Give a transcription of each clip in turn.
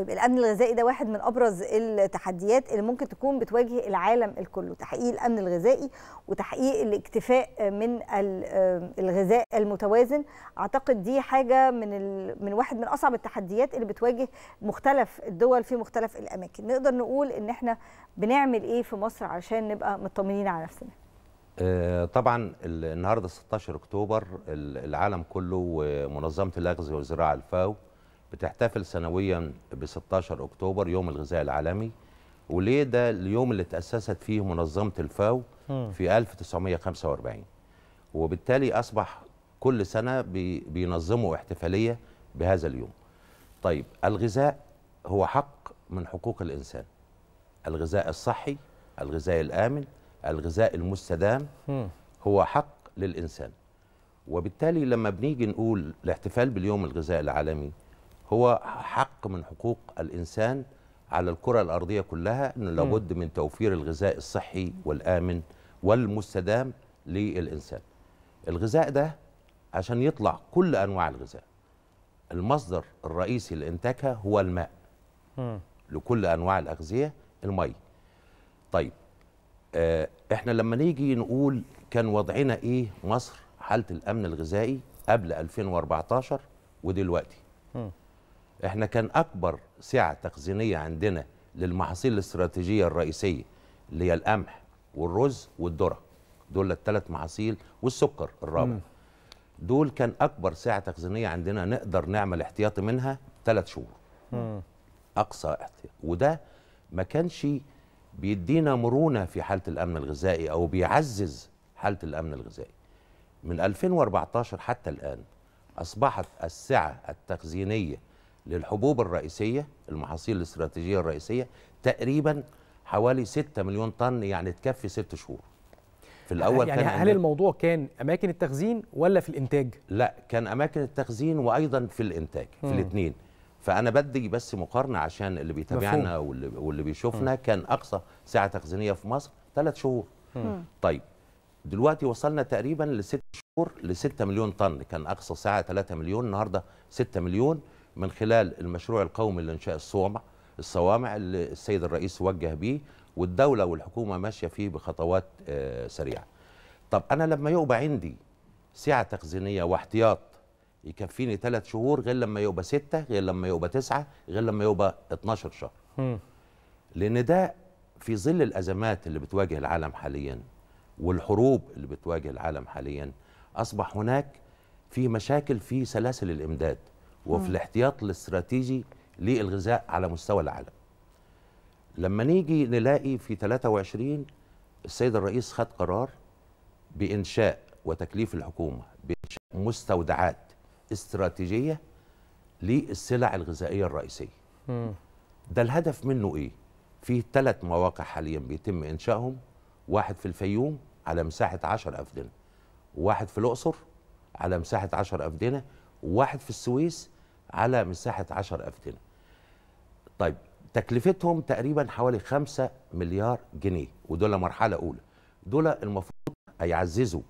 طيب الامن الغذائي ده واحد من ابرز التحديات اللي ممكن تكون بتواجه العالم الكله تحقيق الامن الغذائي وتحقيق الاكتفاء من الغذاء المتوازن اعتقد دي حاجه من ال... من واحد من اصعب التحديات اللي بتواجه مختلف الدول في مختلف الاماكن نقدر نقول ان احنا بنعمل ايه في مصر علشان نبقى مطمنين على نفسنا آه، طبعا النهارده 16 اكتوبر العالم كله ومنظمه الاغذيه والزراعه الفاو بتحتفل سنويا ب 16 اكتوبر يوم الغذاء العالمي وليه ده اليوم اللي تاسست فيه منظمه الفاو في 1945 وبالتالي اصبح كل سنه بينظموا احتفاليه بهذا اليوم. طيب الغذاء هو حق من حقوق الانسان. الغذاء الصحي، الغذاء الامن، الغذاء المستدام هو حق للانسان. وبالتالي لما بنيجي نقول الاحتفال باليوم الغذاء العالمي هو حق من حقوق الإنسان على الكرة الأرضية كلها أنه لابد من توفير الغذاء الصحي والآمن والمستدام للإنسان الغذاء ده عشان يطلع كل أنواع الغذاء المصدر الرئيسي لإنتاجها هو الماء م. لكل أنواع الأغذية المي طيب آه إحنا لما نيجي نقول كان وضعنا إيه مصر حالة الأمن الغذائي قبل 2014 ودلوقتي م. احنا كان اكبر سعه تخزينيه عندنا للمحاصيل الاستراتيجيه الرئيسيه اللي هي القمح والرز والذره دول الثلاث محاصيل والسكر الرابع دول كان اكبر سعه تخزينيه عندنا نقدر نعمل احتياطي منها ثلاث شهور مم. اقصى احتياط وده ما كانش بيدينا مرونه في حاله الامن الغذائي او بيعزز حاله الامن الغذائي من 2014 حتى الان اصبحت السعه التخزينيه للحبوب الرئيسيه المحاصيل الاستراتيجيه الرئيسيه تقريبا حوالي 6 مليون طن يعني تكفي 6 شهور في يعني الاول يعني كان هل الموضوع كان اماكن التخزين ولا في الانتاج لا كان اماكن التخزين وايضا في الانتاج في الاثنين فانا بدي بس مقارنه عشان اللي بيتابعنا واللي, واللي بيشوفنا مم. كان اقصى ساعه تخزينيه في مصر ثلاث شهور مم. طيب دلوقتي وصلنا تقريبا لست شهور ل 6 مليون طن كان اقصى ساعه 3 مليون النهارده 6 مليون من خلال المشروع القومي لانشاء الصومع الصوامع اللي السيد الرئيس وجه بيه والدوله والحكومه ماشيه فيه بخطوات آه، سريعه. طب انا لما يبقى عندي سعه تخزينيه واحتياط يكفيني ثلاث شهور غير لما يبقى سته غير لما يبقى تسعه غير لما يبقى 12 شهر. لان ده في ظل الازمات اللي بتواجه العالم حاليا والحروب اللي بتواجه العالم حاليا اصبح هناك في مشاكل في سلاسل الامداد. وفي الاحتياط الاستراتيجي للغذاء على مستوى العالم لما نيجي نلاقي في 23 السيد الرئيس خد قرار بإنشاء وتكليف الحكومة بإنشاء مستودعات استراتيجية للسلع الغذائية الرئيسية ده الهدف منه إيه؟ في ثلاث مواقع حاليا بيتم إنشائهم واحد في الفيوم على مساحة 10 أفدنة واحد في الأقصر على مساحة 10 أفدنة وواحد في السويس على مساحه 10 افتنه. طيب تكلفتهم تقريبا حوالي 5 مليار جنيه ودول مرحله اولى. دول المفروض هيعززوا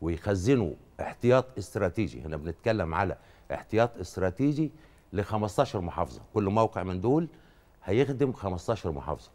ويخزنوا احتياط استراتيجي، هنا بنتكلم على احتياط استراتيجي ل 15 محافظه، كل موقع من دول هيخدم 15 محافظه.